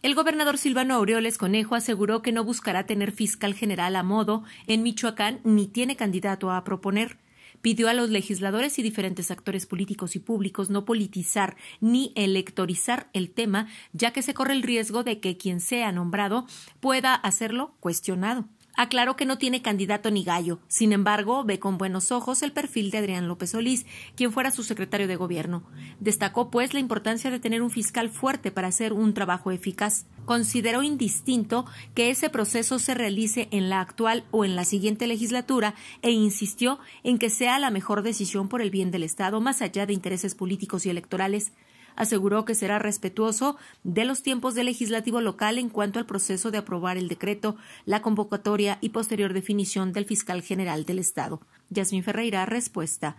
El gobernador Silvano Aureoles Conejo aseguró que no buscará tener fiscal general a modo en Michoacán ni tiene candidato a proponer. Pidió a los legisladores y diferentes actores políticos y públicos no politizar ni electorizar el tema, ya que se corre el riesgo de que quien sea nombrado pueda hacerlo cuestionado aclaró que no tiene candidato ni gallo. Sin embargo, ve con buenos ojos el perfil de Adrián López Solís, quien fuera su secretario de gobierno. Destacó, pues, la importancia de tener un fiscal fuerte para hacer un trabajo eficaz. Consideró indistinto que ese proceso se realice en la actual o en la siguiente legislatura e insistió en que sea la mejor decisión por el bien del Estado, más allá de intereses políticos y electorales aseguró que será respetuoso de los tiempos del legislativo local en cuanto al proceso de aprobar el decreto, la convocatoria y posterior definición del fiscal general del Estado. Yasmin Ferreira, respuesta.